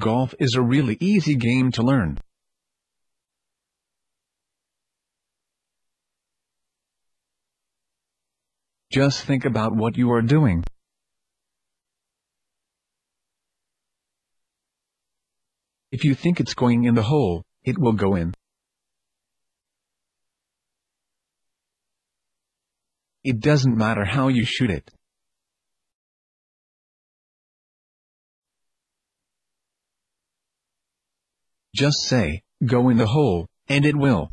Golf is a really easy game to learn. Just think about what you are doing. If you think it's going in the hole, it will go in. It doesn't matter how you shoot it. Just say, go in the hole, and it will.